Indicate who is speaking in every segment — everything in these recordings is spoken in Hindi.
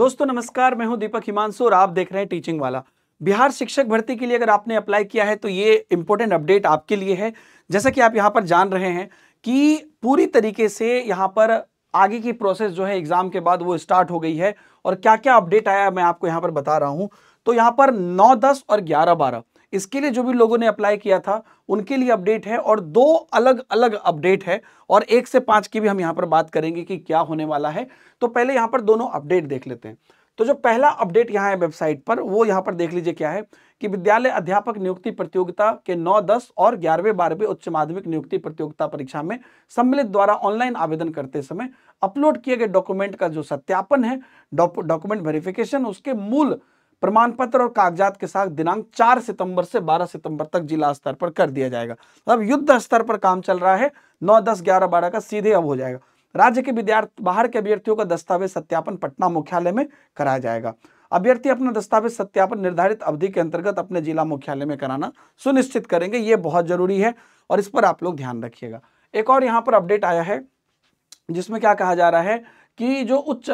Speaker 1: दोस्तों नमस्कार मैं हूं दीपक हिमांशु और आप देख रहे हैं टीचिंग वाला बिहार शिक्षक भर्ती के लिए अगर आपने अप्लाई किया है तो ये इम्पोर्टेंट अपडेट आपके लिए है जैसा कि आप यहां पर जान रहे हैं कि पूरी तरीके से यहाँ पर आगे की प्रोसेस जो है एग्ज़ाम के बाद वो स्टार्ट हो गई है और क्या क्या अपडेट आया मैं आपको यहाँ पर बता रहा हूँ तो यहाँ पर नौ दस और ग्यारह बारह इसके लिए जो भी लोगों ने अप्लाई किया था उनके लिए अपडेट है और दो अलग अलग अपडेट है और एक से पांच की भी हम यहां पर बात करेंगे कि क्या होने वाला है तो पहले यहां पर दोनों अपडेट देख लेते हैं तो जो पहला अपडेट यहाँ है वेबसाइट पर वो यहाँ पर देख लीजिए क्या है कि विद्यालय अध्यापक नियुक्ति प्रतियोगिता के 9, 10 और 11, 12 उच्च माध्यमिक नियुक्ति प्रतियोगिता परीक्षा में सम्मिलित द्वारा ऑनलाइन आवेदन करते समय अपलोड किए गए डॉक्यूमेंट का जो सत्यापन है डॉक्यूमेंट वेरिफिकेशन उसके मूल प्रमाण पत्र और कागजात के साथ दिनांक 4 सितंबर से 12 सितंबर तक जिला स्तर पर कर दिया जाएगा अब युद्ध स्तर पर काम चल रहा है 9, 10, 11, 12 का सीधे अब हो जाएगा राज्य के विद्यार्थी बाहर के अभ्यर्थियों का दस्तावेज सत्यापन पटना मुख्यालय में कराया जाएगा अभ्यर्थी अपना दस्तावेज सत्यापन निर्धारित अवधि के अंतर्गत अपने जिला मुख्यालय में कराना सुनिश्चित करेंगे ये बहुत जरूरी है और इस पर आप लोग ध्यान रखिएगा एक और यहाँ पर अपडेट आया है जिसमें क्या कहा जा रहा है कि जो उच्च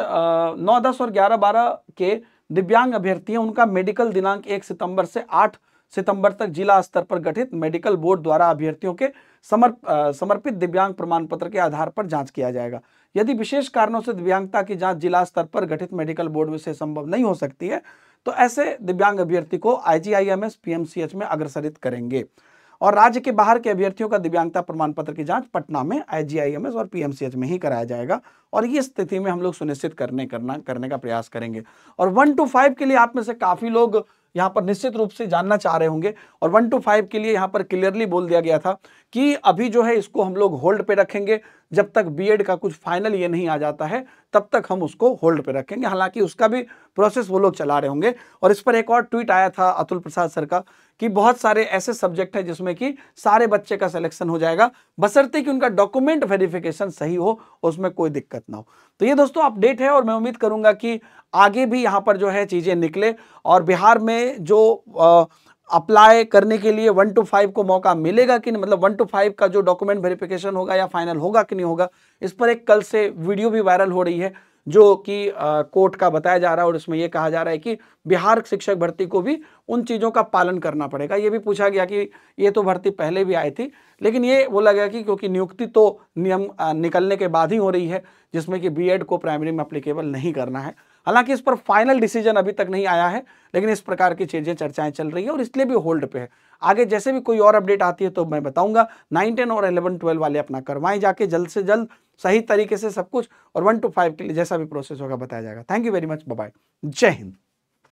Speaker 1: नौ दस और ग्यारह बारह के दिव्यांग अभ्यर्थी हैं उनका मेडिकल दिनांक एक सितंबर से आठ सितंबर तक जिला स्तर पर गठित मेडिकल बोर्ड द्वारा अभ्यर्थियों के समर्प समर्पित दिव्यांग प्रमाण पत्र के आधार पर जांच किया जाएगा यदि विशेष कारणों से दिव्यांगता की जांच जिला स्तर पर गठित मेडिकल बोर्ड में से संभव नहीं हो सकती है तो ऐसे दिव्यांग अभ्यर्थी को सी एच में अग्रसरित करेंगे और राज्य के बाहर के अभ्यर्थियों का दिव्यांगता प्रमाण पत्र की जांच पटना में आईजीआईएमएस और पीएमसीएच में ही कराया जाएगा और ये स्थिति में हम लोग सुनिश्चित करने करना करने का प्रयास करेंगे और वन टू फाइव के लिए आप में से काफ़ी लोग यहाँ पर निश्चित रूप से जानना चाह रहे होंगे और वन टू फाइव के लिए यहाँ पर क्लियरली बोल दिया गया था कि अभी जो है इसको हम लोग होल्ड पे रखेंगे जब तक बीएड का कुछ फाइनल ये नहीं आ जाता है तब तक हम उसको होल्ड पे रखेंगे हालांकि उसका भी प्रोसेस वो लोग चला रहे होंगे और इस पर एक और ट्वीट आया था अतुल प्रसाद सर का कि बहुत सारे ऐसे सब्जेक्ट हैं जिसमें कि सारे बच्चे का सिलेक्शन हो जाएगा बसरते कि उनका डॉक्यूमेंट वेरिफिकेशन सही हो उसमें कोई दिक्कत ना हो तो ये दोस्तों अपडेट है और मैं उम्मीद करूंगा कि आगे भी यहाँ पर जो है चीज़ें निकले और बिहार में जो आ, अप्लाई करने के लिए वन टू फाइव को मौका मिलेगा कि नहीं मतलब वन टू फाइव का जो डॉक्यूमेंट वेरिफिकेशन होगा या फाइनल होगा कि नहीं होगा इस पर एक कल से वीडियो भी वायरल हो रही है जो कि कोर्ट का बताया जा रहा है और उसमें यह कहा जा रहा है कि बिहार शिक्षक भर्ती को भी उन चीज़ों का पालन करना पड़ेगा ये भी पूछा गया कि ये तो भर्ती पहले भी आई थी लेकिन ये बोला गया कि क्योंकि नियुक्ति तो नियम निकलने के बाद ही हो रही है जिसमें कि बीएड को प्राइमरी में अप्लीकेबल नहीं करना है हालांकि इस पर फाइनल डिसीजन अभी तक नहीं आया है लेकिन इस प्रकार की चीज़ें चर्चाएँ चल रही है और इसलिए भी होल्ड पे है आगे जैसे भी कोई और अपडेट आती है तो मैं बताऊँगा नाइन टेन और एलेवन ट्वेल्व वाले अपना करवाएं जाके जल्द से जल्द सही तरीके से सब कुछ और वन टू फाइव के लिए जैसा भी प्रोसेस होगा बताया जाएगा thank you very much bye जय हिंद